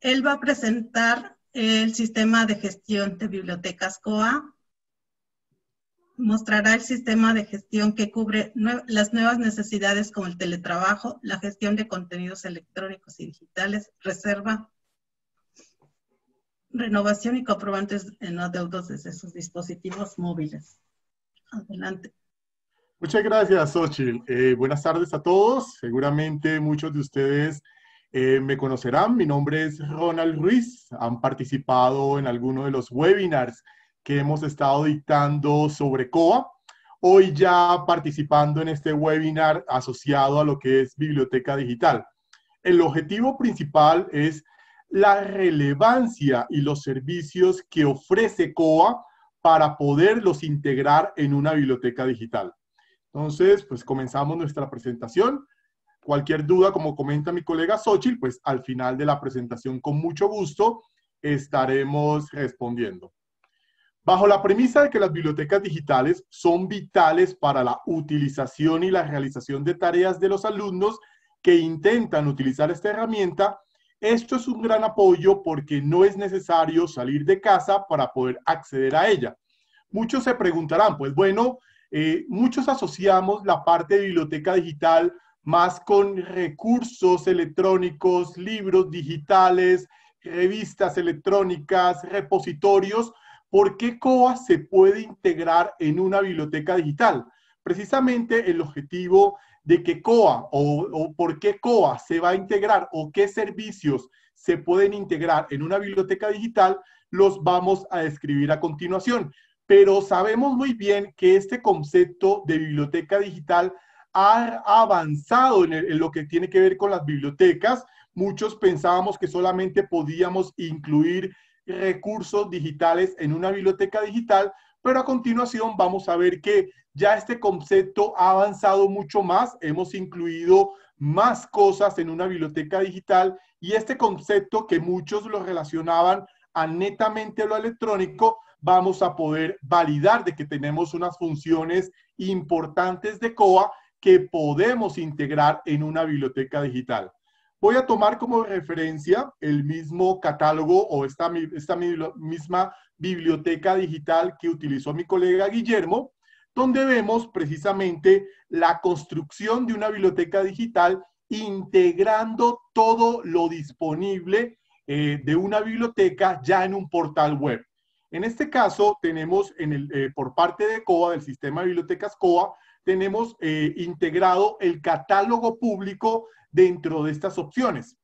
Él va a presentar el sistema de gestión de bibliotecas COA. Mostrará el sistema de gestión que cubre las nuevas necesidades como el teletrabajo, la gestión de contenidos electrónicos y digitales, reserva, renovación y comprobantes en adeudos desde sus dispositivos móviles. Adelante. Muchas gracias, Xochitl. Eh, buenas tardes a todos. Seguramente muchos de ustedes eh, me conocerán, mi nombre es Ronald Ruiz. Han participado en alguno de los webinars que hemos estado dictando sobre COA. Hoy ya participando en este webinar asociado a lo que es biblioteca digital. El objetivo principal es la relevancia y los servicios que ofrece COA para poderlos integrar en una biblioteca digital. Entonces, pues comenzamos nuestra presentación. Cualquier duda, como comenta mi colega Xochitl, pues al final de la presentación con mucho gusto estaremos respondiendo. Bajo la premisa de que las bibliotecas digitales son vitales para la utilización y la realización de tareas de los alumnos que intentan utilizar esta herramienta, esto es un gran apoyo porque no es necesario salir de casa para poder acceder a ella. Muchos se preguntarán, pues bueno, eh, muchos asociamos la parte de biblioteca digital más con recursos electrónicos, libros digitales, revistas electrónicas, repositorios, ¿por qué COA se puede integrar en una biblioteca digital? Precisamente el objetivo de que COA o, o, por qué COA se va a integrar o qué servicios se pueden integrar en una biblioteca digital, los vamos a describir a continuación. Pero sabemos muy bien que este concepto de biblioteca digital ha avanzado en, lo que tiene que ver con las bibliotecas. Muchos pensábamos que solamente podíamos incluir recursos digitales en una biblioteca digital, pero a continuación vamos a ver que ya este concepto ha avanzado mucho más, hemos incluido más cosas en una biblioteca digital y este concepto que muchos lo relacionaban a netamente lo electrónico, vamos a poder validar de que tenemos unas funciones importantes de COA que podemos integrar en una biblioteca digital. Voy a tomar como referencia el mismo catálogo o esta, misma biblioteca digital que utilizó mi colega Guillermo, donde vemos precisamente la construcción de una biblioteca digital integrando todo lo disponible eh, de una biblioteca ya en un portal web. En este caso, tenemos eh, por parte de COA, del sistema de bibliotecas COA, tenemos eh, integrado el catálogo público dentro de estas opciones.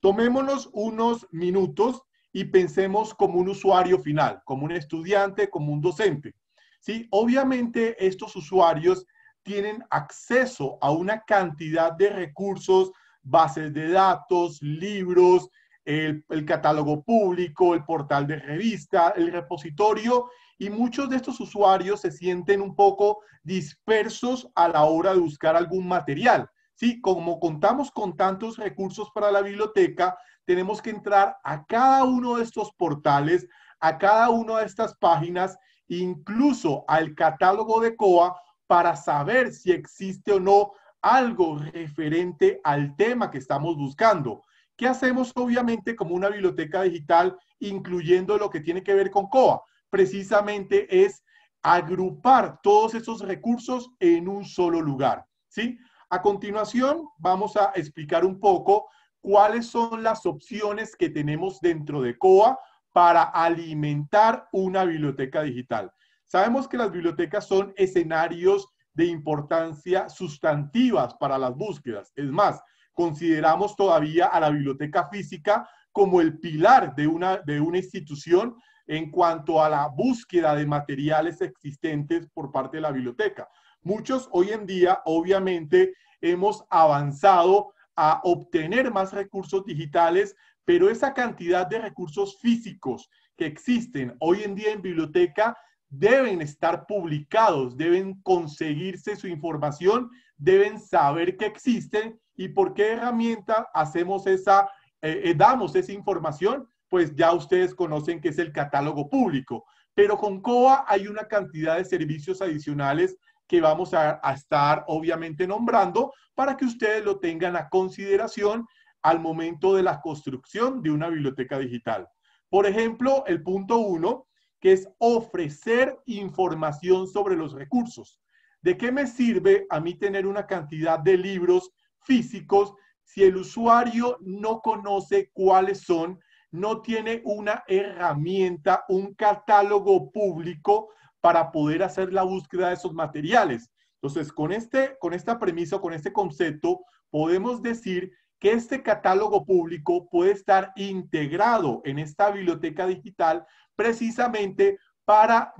Tomémonos unos minutos y pensemos como un usuario final, como un estudiante, como un docente. ¿sí? Obviamente estos usuarios tienen acceso a una cantidad de recursos, bases de datos, libros, el, el catálogo público, el portal de revista, el repositorio y muchos de estos usuarios se sienten un poco dispersos a la hora de buscar algún material. ¿sí? Como contamos con tantos recursos para la biblioteca, tenemos que entrar a cada uno de estos portales, a cada una de estas páginas, incluso al catálogo de COA para saber si existe o no algo referente al tema que estamos buscando. ¿Qué hacemos obviamente como una biblioteca digital, incluyendo lo que tiene que ver con COA? precisamente es agrupar todos esos recursos en un solo lugar. ¿sí? A continuación, vamos a explicar un poco cuáles son las opciones que tenemos dentro de COA para alimentar una biblioteca digital. Sabemos que las bibliotecas son escenarios de importancia sustantivas para las búsquedas. Es más, consideramos todavía a la biblioteca física como el pilar de una, de una institución en cuanto a la búsqueda de materiales existentes por parte de la biblioteca. Muchos hoy en día, obviamente, hemos avanzado a obtener más recursos digitales, pero esa cantidad de recursos físicos que existen hoy en día en biblioteca deben estar publicados, deben conseguirse su información, deben saber que existen y por qué herramienta hacemos esa, eh, eh, damos esa información pues ya ustedes conocen que es el catálogo público. Pero con COA hay una cantidad de servicios adicionales que vamos a, estar obviamente nombrando para que ustedes lo tengan a consideración al momento de la construcción de una biblioteca digital. Por ejemplo, el punto uno, que es ofrecer información sobre los recursos. ¿De qué me sirve a mí tener una cantidad de libros físicos si el usuario no conoce cuáles son no tiene una herramienta, un catálogo público para poder hacer la búsqueda de esos materiales. Entonces, con, este, con esta premisa, con este concepto, podemos decir que este catálogo público puede estar integrado en esta biblioteca digital precisamente para,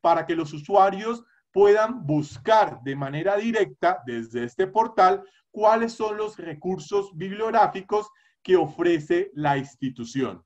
para que los usuarios puedan buscar de manera directa desde este portal cuáles son los recursos bibliográficos que ofrece la institución.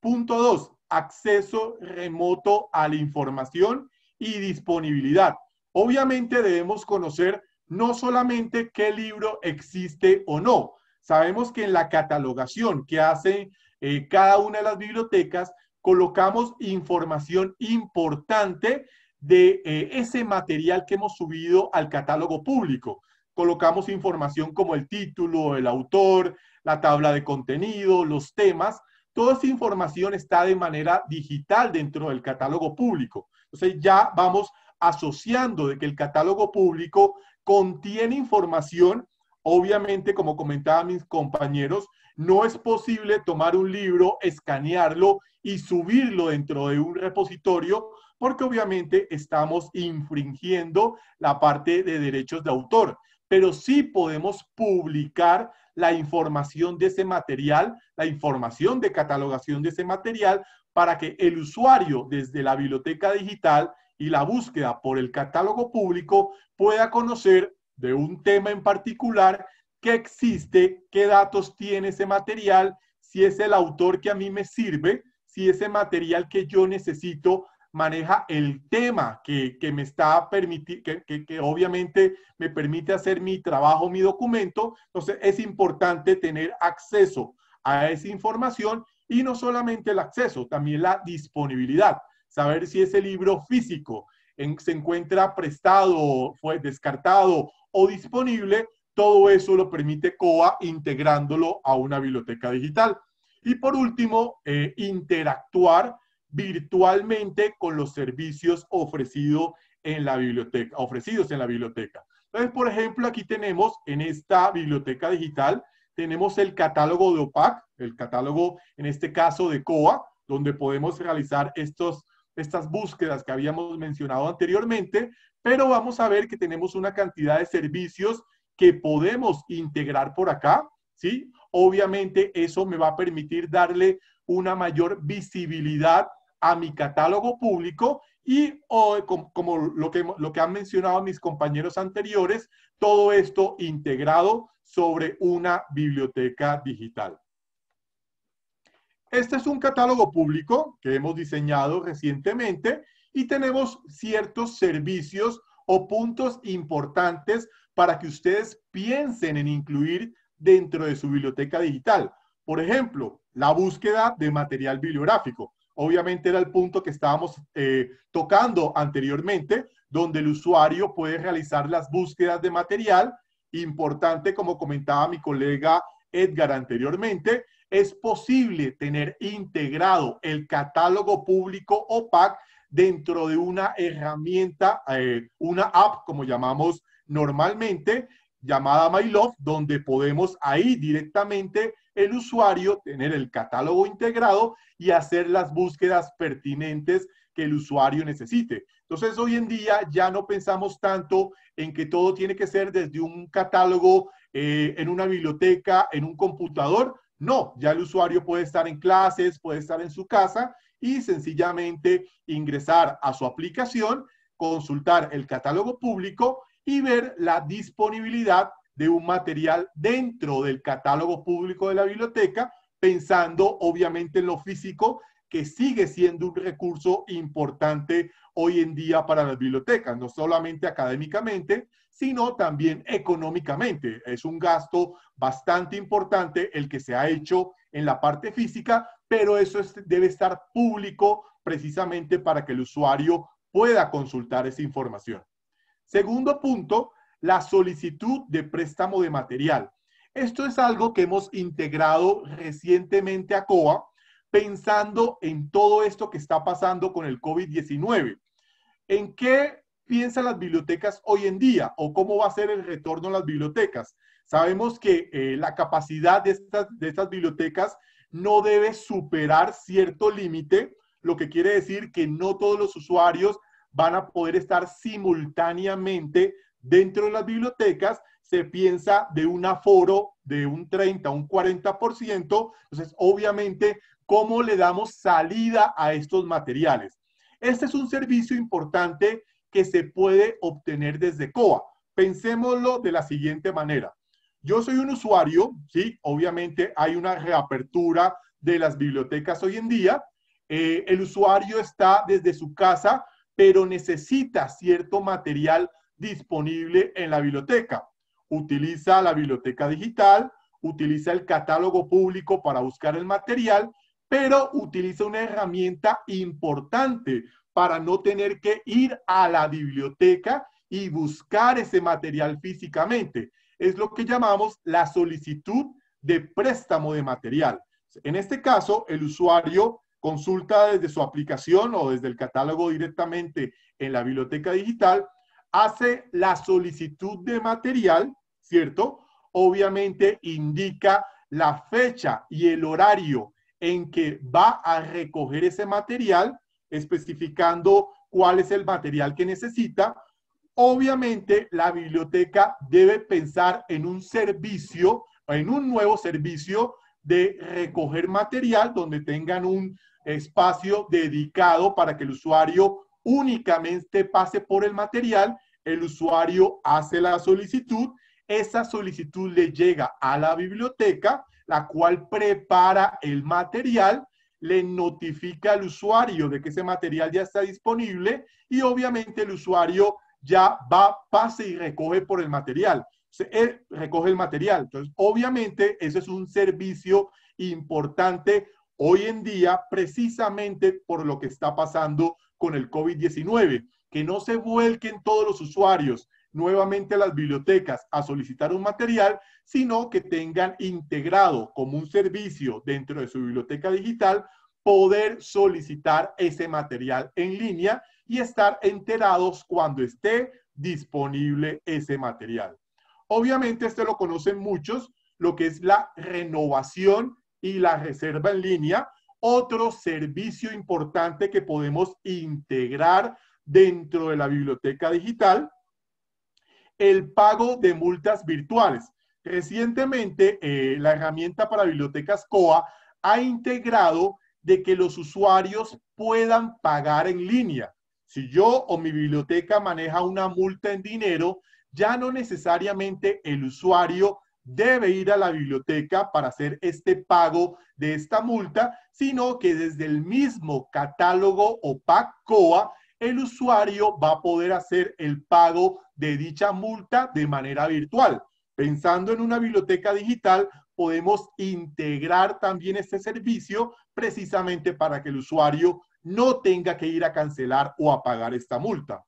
Punto dos, acceso remoto a la información y disponibilidad. Obviamente debemos conocer no solamente qué libro existe o no. Sabemos que en la catalogación que hace eh, cada una de las bibliotecas, colocamos información importante de eh, ese material que hemos subido al catálogo público. Colocamos información como el título, el autor, la tabla de contenido, los temas, toda esa información está de manera digital dentro del catálogo público. Entonces ya vamos asociando de que el catálogo público contiene información, obviamente, como comentaban mis compañeros, no es posible tomar un libro, escanearlo y subirlo dentro de un repositorio, porque obviamente estamos infringiendo la parte de derechos de autor, pero sí podemos publicar la información de ese material, la información de catalogación de ese material, para que el usuario desde la biblioteca digital y la búsqueda por el catálogo público pueda conocer de un tema en particular qué existe, qué datos tiene ese material, si es el autor que a mí me sirve, si ese material que yo necesito maneja el tema que, me está permitiendo, que, obviamente me permite hacer mi trabajo, mi documento. Entonces es importante tener acceso a esa información y no solamente el acceso, también la disponibilidad. Saber si ese libro físico se encuentra prestado, fue descartado o disponible, todo eso lo permite COA integrándolo a una biblioteca digital. Y por último, eh, interactuar virtualmente con los servicios en la biblioteca, ofrecidos en la biblioteca. Entonces, por ejemplo, aquí tenemos en esta biblioteca digital, tenemos el catálogo de OPAC, el catálogo en este caso de COA, donde podemos realizar estos, estas búsquedas que habíamos mencionado anteriormente, pero vamos a ver que tenemos una cantidad de servicios que podemos integrar por acá, ¿sí? Obviamente eso me va a permitir darle una mayor visibilidad a mi catálogo público y como, lo, que, lo que han mencionado mis compañeros anteriores, todo esto integrado sobre una biblioteca digital. Este es un catálogo público que hemos diseñado recientemente y tenemos ciertos servicios o puntos importantes para que ustedes piensen en incluir dentro de su biblioteca digital. Por ejemplo, la búsqueda de material bibliográfico obviamente era el punto que estábamos eh, tocando anteriormente, donde el usuario puede realizar las búsquedas de material. Importante, como comentaba mi colega Edgar anteriormente, es posible tener integrado el catálogo público OPAC dentro de una herramienta, eh, una app, como llamamos normalmente, llamada MyLove, donde podemos ahí directamente el usuario, tener el catálogo integrado y hacer las búsquedas pertinentes que el usuario necesite. Entonces, hoy en día ya no pensamos tanto en que todo tiene que ser desde un catálogo, eh, en una biblioteca, en un computador. No, ya el usuario puede estar en clases, puede estar en su casa y sencillamente ingresar a su aplicación, consultar el catálogo público y ver la disponibilidad de un material dentro del catálogo público de la biblioteca, pensando obviamente en lo físico, que sigue siendo un recurso importante hoy en día para las bibliotecas, no solamente académicamente, sino también económicamente. Es un gasto bastante importante el que se ha hecho en la parte física, pero eso debe estar público precisamente para que el usuario pueda consultar esa información. Segundo punto la solicitud de préstamo de material. Esto es algo que hemos integrado recientemente a COA pensando en todo esto que está pasando con el COVID-19. ¿En qué piensan las bibliotecas hoy en día o cómo va a ser el retorno a las bibliotecas? Sabemos que eh, la capacidad de de estas bibliotecas no debe superar cierto límite, lo que quiere decir que no todos los usuarios van a poder estar simultáneamente Dentro de las bibliotecas se piensa de un aforo de un 30, un 40%. Entonces, obviamente, ¿cómo le damos salida a estos materiales? Este es un servicio importante que se puede obtener desde COA. Pensémoslo de la siguiente manera. Yo soy un usuario, ¿sí? Obviamente hay una reapertura de las bibliotecas hoy en día. Eh, el usuario está desde su casa, pero necesita cierto material disponible en la biblioteca. Utiliza la biblioteca digital, utiliza el catálogo público para buscar el material, pero utiliza una herramienta importante para no tener que ir a la biblioteca y buscar ese material físicamente. Es lo que llamamos la solicitud de préstamo de material. En este caso, el usuario consulta desde su aplicación o desde el catálogo directamente en la biblioteca digital hace la solicitud de material, ¿cierto? Obviamente indica la fecha y el horario en que va a recoger ese material, especificando cuál es el material que necesita. Obviamente la biblioteca debe pensar en un servicio, en un nuevo servicio de recoger material donde tengan un espacio dedicado para que el usuario únicamente pase por el material, el usuario hace la solicitud, esa solicitud le llega a la biblioteca, la cual prepara el material, le notifica al usuario de que ese material ya está disponible y obviamente el usuario ya va, pase y recoge por el material. Él recoge el material. Entonces, obviamente, ese es un servicio importante hoy en día precisamente por lo que está pasando con el COVID-19, que no se vuelquen todos los usuarios nuevamente a las bibliotecas a solicitar un material, sino que tengan integrado como un servicio dentro de su biblioteca digital poder solicitar ese material en línea y estar enterados cuando esté disponible ese material. Obviamente, esto lo conocen muchos, lo que es la renovación y la reserva en línea, otro servicio importante que podemos integrar dentro de la biblioteca digital, el pago de multas virtuales. Recientemente, eh, la herramienta para bibliotecas COA ha integrado de que los usuarios puedan pagar en línea. Si yo o mi biblioteca maneja una multa en dinero, ya no necesariamente el usuario debe ir a la biblioteca para hacer este pago de esta multa, sino que desde el mismo catálogo o PACOA, el usuario va a poder hacer el pago de dicha multa de manera virtual. Pensando en una biblioteca digital, podemos integrar también este servicio precisamente para que el usuario no tenga que ir a cancelar o a pagar esta multa.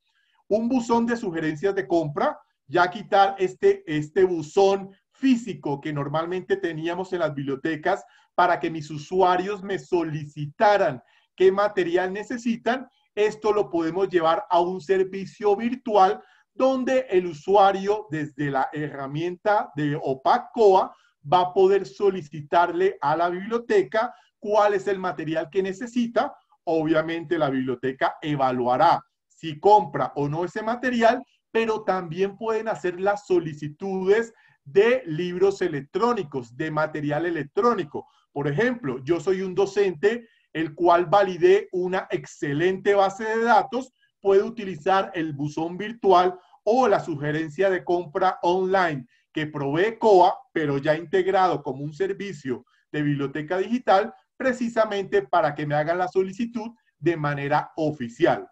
Un buzón de sugerencias de compra, ya quitar este, este buzón físico que normalmente teníamos en las bibliotecas para que mis usuarios me solicitaran qué material necesitan, esto lo podemos llevar a un servicio virtual donde el usuario desde la herramienta de OPACOA va a poder solicitarle a la biblioteca cuál es el material que necesita. Obviamente la biblioteca evaluará si compra o no ese material, pero también pueden hacer las solicitudes de libros electrónicos, de material electrónico. Por ejemplo, yo soy un docente el cual validé una excelente base de datos, puede utilizar el buzón virtual o la sugerencia de compra online que provee COA, pero ya integrado como un servicio de biblioteca digital, precisamente para que me hagan la solicitud de manera oficial.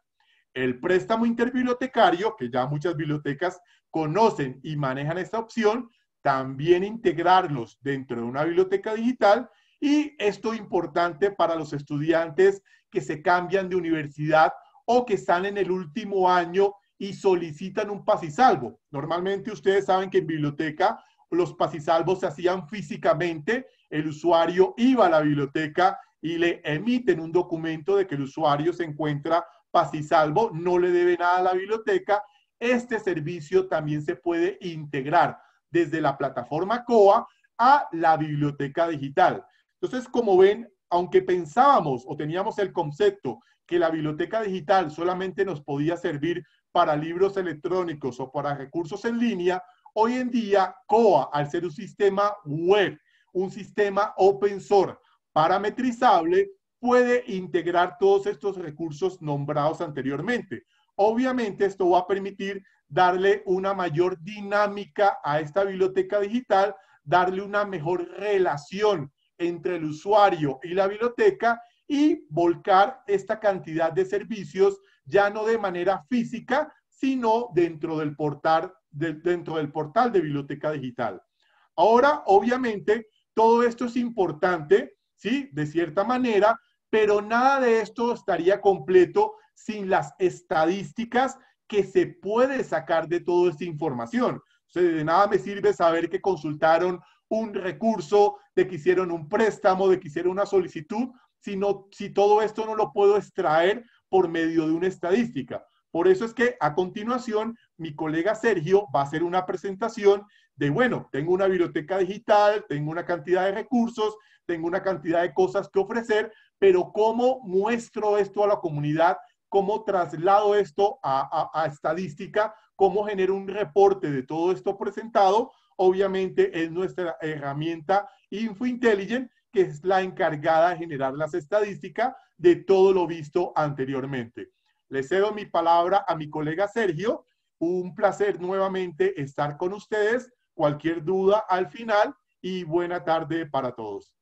El préstamo interbibliotecario, que ya muchas bibliotecas conocen y manejan esta opción, también integrarlos dentro de una biblioteca digital y esto importante para los estudiantes que se cambian de universidad o que están en el último año y solicitan un pasisalvo. Normalmente ustedes saben que en biblioteca los pasisalvos se hacían físicamente, el usuario iba a la biblioteca y le emiten un documento de que el usuario se encuentra pasisalvo, no le debe nada a la biblioteca. Este servicio también se puede integrar desde la plataforma COA a la biblioteca digital. Entonces, como ven, aunque pensábamos o teníamos el concepto que la biblioteca digital solamente nos podía servir para libros electrónicos o para recursos en línea, hoy en día COA, al ser un sistema web, un sistema open source parametrizable, puede integrar todos estos recursos nombrados anteriormente. Obviamente esto va a permitir darle una mayor dinámica a esta biblioteca digital, darle una mejor relación entre el usuario y la biblioteca y volcar esta cantidad de servicios ya no de manera física, sino dentro del portal, de, dentro del portal de biblioteca digital. Ahora, obviamente, todo esto es importante, ¿sí? De cierta manera, pero nada de esto estaría completo sin las estadísticas que se puede sacar de toda esta información. O sea, de nada me sirve saber que consultaron un recurso, de que hicieron un préstamo, de que hicieron una solicitud, sino, si todo esto no lo puedo extraer por medio de una estadística. Por eso es que a continuación mi colega Sergio va a hacer una presentación de, bueno, tengo una biblioteca digital, tengo una cantidad de recursos, tengo una cantidad de cosas que ofrecer, pero ¿cómo muestro esto a la comunidad cómo traslado esto a, estadística, cómo genero un reporte de todo esto presentado. Obviamente es nuestra herramienta InfoIntelligent que es la encargada de generar las estadísticas de todo lo visto anteriormente. Le cedo mi palabra a mi colega Sergio. Un placer nuevamente estar con ustedes. Cualquier duda al final y buena tarde para todos.